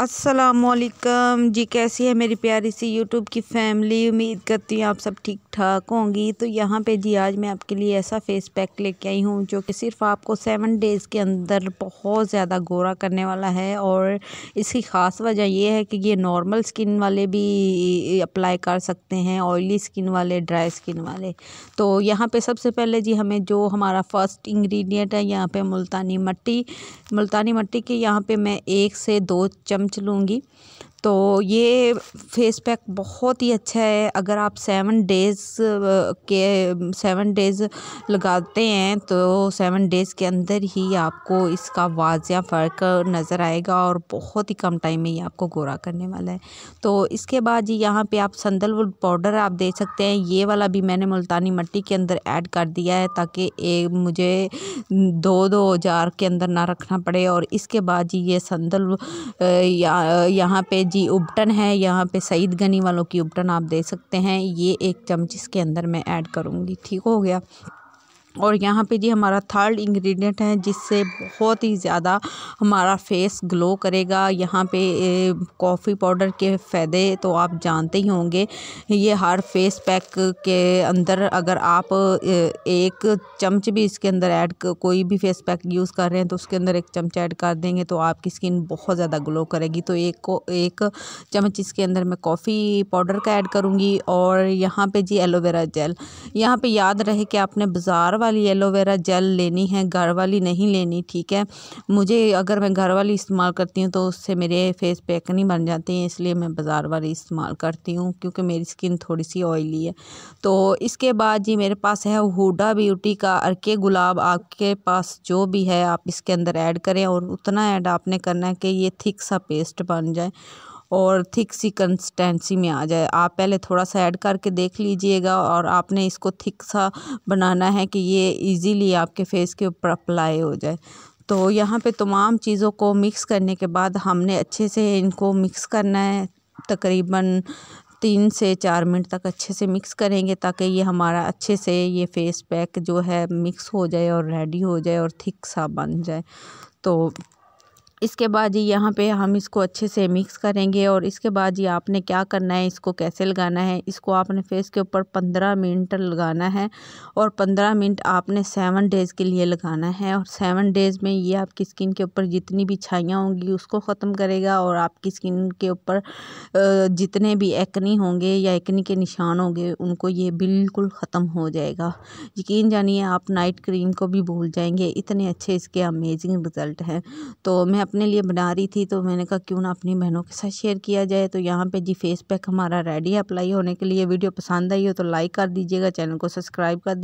असलकम जी कैसी है मेरी प्यारी सी यूट्यूब की फैमिली उम्मीद करती हूँ आप सब ठीक ठाक होंगी तो यहाँ पे जी आज मैं आपके लिए ऐसा फेस पैक लेके आई हूँ जो कि सिर्फ आपको सेवन डेज़ के अंदर बहुत ज़्यादा गोरा करने वाला है और इसकी ख़ास वजह यह है कि ये नॉर्मल स्किन वाले भी अप्लाई कर सकते हैं ऑयली स्किन वाले ड्राई स्किन वाले तो यहाँ पर सबसे पहले जी हमें जो हमारा फ़र्स्ट इन्ग्रीडियंट है यहाँ पर मुल्तानी मट्टी मुल्तानी मट्टी के यहाँ पर मैं एक से दो चम्मच चमच लूँगी तो ये फ़ेस पैक बहुत ही अच्छा है अगर आप सेवन डेज़ के सेवन डेज़ लगाते हैं तो सेवन डेज़ के अंदर ही आपको इसका वाजिया फ़र्क नज़र आएगा और बहुत ही कम टाइम में ये आपको गोरा करने वाला है तो इसके बाद जी यहाँ पे आप संदलवुड पाउडर आप देख सकते हैं ये वाला भी मैंने मुल्तानी मट्टी के अंदर ऐड कर दिया है ताकि एक मुझे दो दो जार के अंदर ना रखना पड़े और इसके बाद जी ये संदल यहाँ पे जी उपटन है यहाँ पे सईद गनी वालों की उपटन आप दे सकते हैं ये एक चम्मच इसके अंदर मैं ऐड करूँगी ठीक हो गया और यहाँ पे जी हमारा थर्ड इंग्रेडिएंट है जिससे बहुत ही ज़्यादा हमारा फेस ग्लो करेगा यहाँ पे कॉफ़ी पाउडर के फ़ायदे तो आप जानते ही होंगे ये हर फेस पैक के अंदर अगर आप एक चम्मच भी इसके अंदर ऐड कोई भी फेस पैक यूज़ कर रहे हैं तो उसके अंदर एक चमच ऐड कर देंगे तो आपकी स्किन बहुत ज़्यादा ग्लो करेगी तो एक को एक चमच इसके अंदर मैं कॉफ़ी पाउडर का ऐड करूँगी और यहाँ पर जी एलोवेरा जेल यहाँ पर याद रहे कि आपने बाज़ार वाली एलोवेरा जेल लेनी है घर वाली नहीं लेनी ठीक है मुझे अगर मैं घर वाली इस्तेमाल करती हूँ तो उससे मेरे फेस पे एक्नी बन जाती हैं इसलिए मैं बाज़ार वाली इस्तेमाल करती हूँ क्योंकि मेरी स्किन थोड़ी सी ऑयली है तो इसके बाद जी मेरे पास है हुडा ब्यूटी का अर्के गुलाब आपके पास जो भी है आप इसके अंदर ऐड करें और उतना ऐड आपने करना है कि ये थिक सा पेस्ट बन जाए और थिक सी कंसिस्टेंसी में आ जाए आप पहले थोड़ा सा ऐड करके देख लीजिएगा और आपने इसको थिक सा बनाना है कि ये इजीली आपके फेस के ऊपर अप्लाई हो जाए तो यहाँ पे तमाम चीज़ों को मिक्स करने के बाद हमने अच्छे से इनको मिक्स करना है तकरीबन तीन से चार मिनट तक अच्छे से मिक्स करेंगे ताकि ये हमारा अच्छे से ये फेस पैक जो है मिक्स हो जाए और रेडी हो जाए और थिक सा बन जाए तो इसके बाद जी यहाँ पे हम इसको अच्छे से मिक्स करेंगे और इसके बाद ही आपने क्या करना है इसको कैसे लगाना है इसको आपने फेस के ऊपर पंद्रह मिनट लगाना है और पंद्रह मिनट आपने सेवन डेज़ के लिए लगाना है और सेवन डेज़ में ये आपकी स्किन के ऊपर जितनी भी छाइयाँ होंगी उसको ख़त्म करेगा और आपकी स्किन के ऊपर जितने भी एक्नी होंगे या एक्नी के निशान होंगे उनको ये बिल्कुल ख़त्म हो जाएगा यकीन जानिए आप नाइट क्रीम को भी भूल जाएंगे इतने अच्छे इसके अमेजिंग रिज़ल्ट हैं तो मैं अपने लिए बना रही थी तो मैंने कहा क्यों ना अपनी बहनों के साथ शेयर किया जाए तो यहाँ पे जी फेस पैक हमारा रेडी है अप्लाई होने के लिए वीडियो पसंद आई हो तो लाइक कर दीजिएगा चैनल को सब्सक्राइब कर